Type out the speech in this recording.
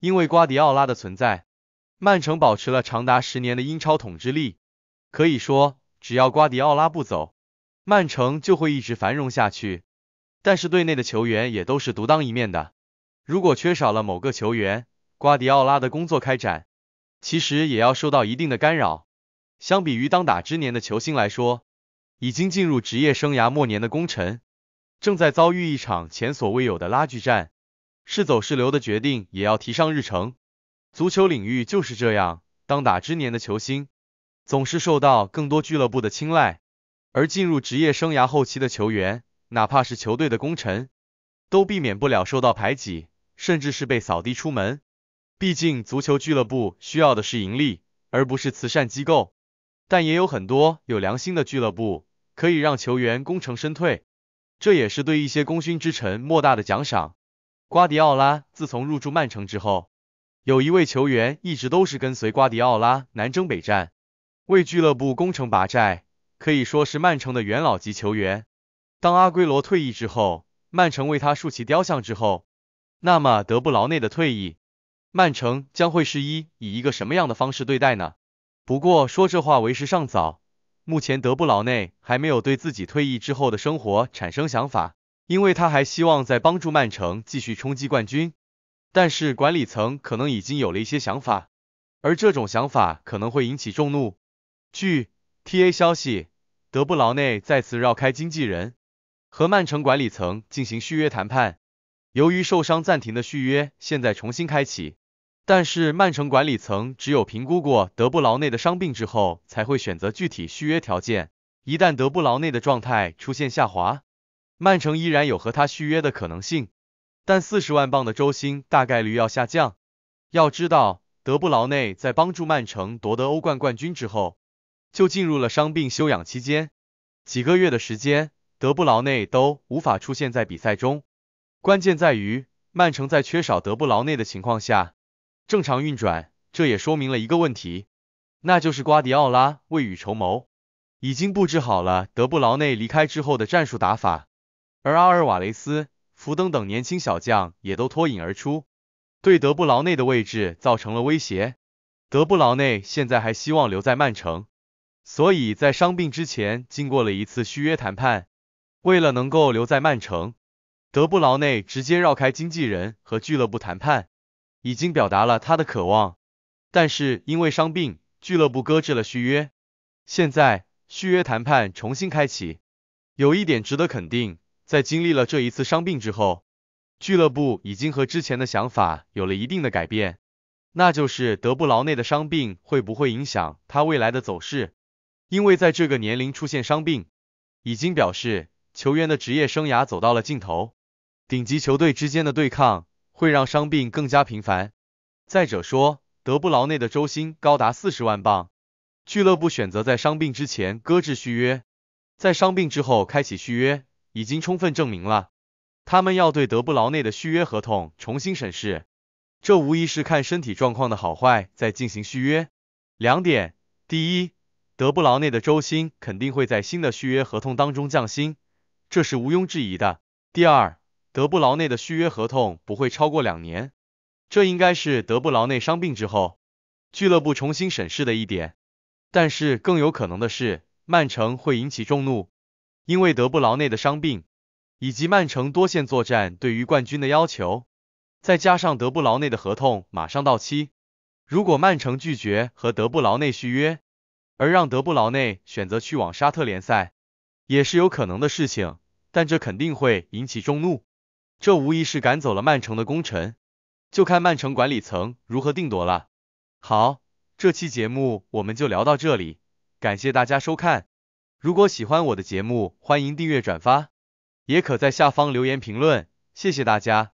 因为瓜迪奥拉的存在，曼城保持了长达十年的英超统治力。可以说，只要瓜迪奥拉不走，曼城就会一直繁荣下去。但是队内的球员也都是独当一面的，如果缺少了某个球员，瓜迪奥拉的工作开展其实也要受到一定的干扰。相比于当打之年的球星来说，已经进入职业生涯末年的功臣，正在遭遇一场前所未有的拉锯战。是走是留的决定也要提上日程。足球领域就是这样，当打之年的球星总是受到更多俱乐部的青睐，而进入职业生涯后期的球员，哪怕是球队的功臣，都避免不了受到排挤，甚至是被扫地出门。毕竟，足球俱乐部需要的是盈利，而不是慈善机构。但也有很多有良心的俱乐部可以让球员功成身退，这也是对一些功勋之臣莫大的奖赏。瓜迪奥拉自从入驻曼城之后，有一位球员一直都是跟随瓜迪奥拉南征北战，为俱乐部攻城拔寨，可以说是曼城的元老级球员。当阿圭罗退役之后，曼城为他竖起雕像之后，那么德布劳内的退役，曼城将会是一以一个什么样的方式对待呢？不过说这话为时尚早，目前德布劳内还没有对自己退役之后的生活产生想法。因为他还希望在帮助曼城继续冲击冠军，但是管理层可能已经有了一些想法，而这种想法可能会引起众怒。据 TA 消息，德布劳内再次绕开经纪人和曼城管理层进行续约谈判。由于受伤暂停的续约现在重新开启，但是曼城管理层只有评估过德布劳内的伤病之后才会选择具体续约条件。一旦德布劳内的状态出现下滑，曼城依然有和他续约的可能性，但四十万镑的周薪大概率要下降。要知道，德布劳内在帮助曼城夺得欧冠冠军之后，就进入了伤病休养期间。几个月的时间，德布劳内都无法出现在比赛中。关键在于，曼城在缺少德布劳内的情况下正常运转，这也说明了一个问题，那就是瓜迪奥拉未雨绸缪，已经布置好了德布劳内离开之后的战术打法。而阿尔瓦雷斯、福登等年轻小将也都脱颖而出，对德布劳内的位置造成了威胁。德布劳内现在还希望留在曼城，所以在伤病之前经过了一次续约谈判。为了能够留在曼城，德布劳内直接绕开经纪人和俱乐部谈判，已经表达了他的渴望。但是因为伤病，俱乐部搁置了续约，现在续约谈判重新开启。有一点值得肯定。在经历了这一次伤病之后，俱乐部已经和之前的想法有了一定的改变，那就是德布劳内的伤病会不会影响他未来的走势？因为在这个年龄出现伤病，已经表示球员的职业生涯走到了尽头。顶级球队之间的对抗会让伤病更加频繁。再者说，德布劳内的周薪高达四十万镑，俱乐部选择在伤病之前搁置续约，在伤病之后开启续约。已经充分证明了，他们要对德布劳内的续约合同重新审视，这无疑是看身体状况的好坏再进行续约。两点，第一，德布劳内的周薪肯定会在新的续约合同当中降薪，这是毋庸置疑的。第二，德布劳内的续约合同不会超过两年，这应该是德布劳内伤病之后俱乐部重新审视的一点。但是更有可能的是，曼城会引起众怒。因为德布劳内的伤病，以及曼城多线作战对于冠军的要求，再加上德布劳内的合同马上到期，如果曼城拒绝和德布劳内续约，而让德布劳内选择去往沙特联赛，也是有可能的事情，但这肯定会引起众怒，这无疑是赶走了曼城的功臣，就看曼城管理层如何定夺了。好，这期节目我们就聊到这里，感谢大家收看。如果喜欢我的节目，欢迎订阅转发，也可在下方留言评论，谢谢大家。